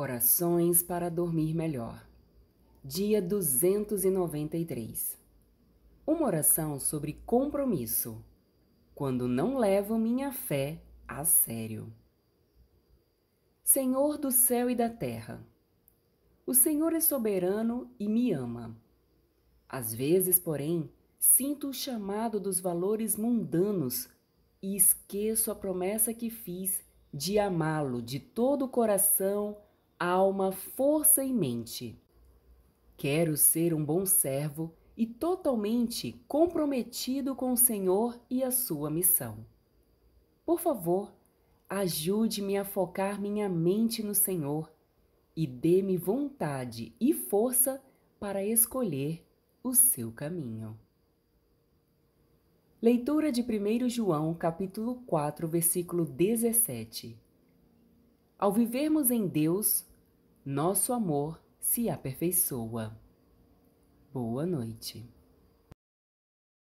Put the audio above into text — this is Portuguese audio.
Orações para dormir melhor. Dia 293. Uma oração sobre compromisso. Quando não levo minha fé a sério. Senhor do céu e da terra, o Senhor é soberano e me ama. Às vezes, porém, sinto o chamado dos valores mundanos e esqueço a promessa que fiz de amá-lo de todo o coração alma, força e mente. Quero ser um bom servo e totalmente comprometido com o Senhor e a sua missão. Por favor, ajude-me a focar minha mente no Senhor e dê-me vontade e força para escolher o seu caminho. Leitura de 1 João, capítulo 4, versículo 17. Ao vivermos em Deus, nosso amor se aperfeiçoa. Boa noite.